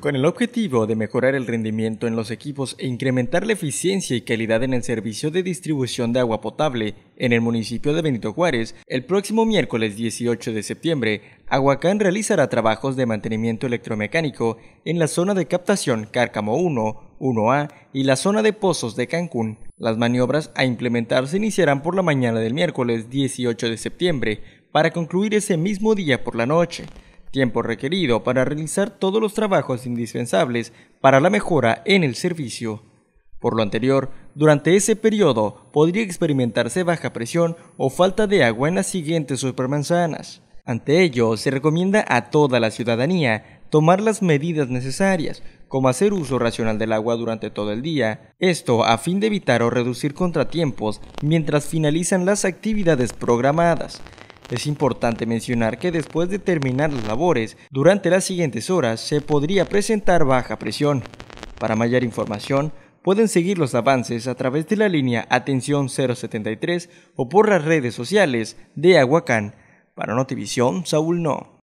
Con el objetivo de mejorar el rendimiento en los equipos e incrementar la eficiencia y calidad en el servicio de distribución de agua potable en el municipio de Benito Juárez, el próximo miércoles 18 de septiembre, Aguacán realizará trabajos de mantenimiento electromecánico en la zona de captación Cárcamo 1, 1A y la zona de pozos de Cancún. Las maniobras a implementar se iniciarán por la mañana del miércoles 18 de septiembre para concluir ese mismo día por la noche, tiempo requerido para realizar todos los trabajos indispensables para la mejora en el servicio. Por lo anterior, durante ese periodo podría experimentarse baja presión o falta de agua en las siguientes supermanzanas. Ante ello, se recomienda a toda la ciudadanía tomar las medidas necesarias, como hacer uso racional del agua durante todo el día, esto a fin de evitar o reducir contratiempos mientras finalizan las actividades programadas, es importante mencionar que después de terminar las labores, durante las siguientes horas se podría presentar baja presión. Para mayor información, pueden seguir los avances a través de la línea Atención 073 o por las redes sociales de Aguacán. Para Notivisión, Saúl No.